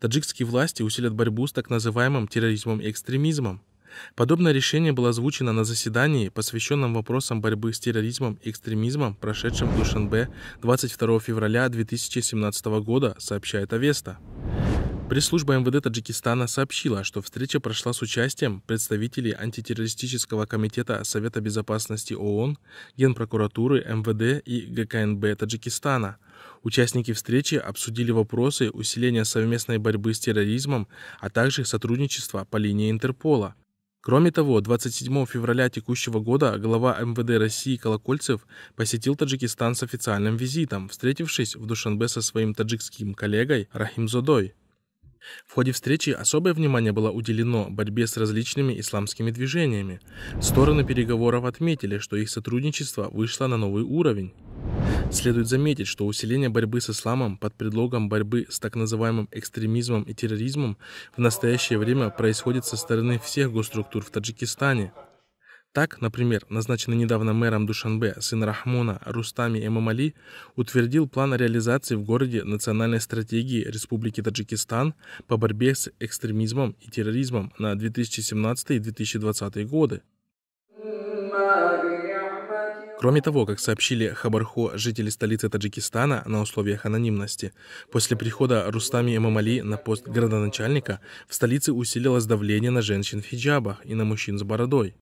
Таджикские власти усилят борьбу с так называемым терроризмом и экстремизмом. Подобное решение было озвучено на заседании, посвященном вопросам борьбы с терроризмом и экстремизмом, прошедшем в Душанбе 22 февраля 2017 года, сообщает Авеста. Пресс-служба МВД Таджикистана сообщила, что встреча прошла с участием представителей антитеррористического комитета Совета безопасности ООН, Генпрокуратуры, МВД и ГКНБ Таджикистана. Участники встречи обсудили вопросы усиления совместной борьбы с терроризмом, а также сотрудничества по линии Интерпола. Кроме того, 27 февраля текущего года глава МВД России Колокольцев посетил Таджикистан с официальным визитом, встретившись в Душанбе со своим таджикским коллегой Рахим Зодой. В ходе встречи особое внимание было уделено борьбе с различными исламскими движениями. Стороны переговоров отметили, что их сотрудничество вышло на новый уровень. Следует заметить, что усиление борьбы с исламом под предлогом борьбы с так называемым экстремизмом и терроризмом в настоящее время происходит со стороны всех госструктур в Таджикистане – так, например, назначенный недавно мэром Душанбе сын Рахмона Рустами Эмамали утвердил план реализации в городе национальной стратегии Республики Таджикистан по борьбе с экстремизмом и терроризмом на 2017-2020 годы. Кроме того, как сообщили Хабархо жители столицы Таджикистана на условиях анонимности, после прихода Рустами Эмамали на пост городоначальника в столице усилилось давление на женщин в хиджабах и на мужчин с бородой.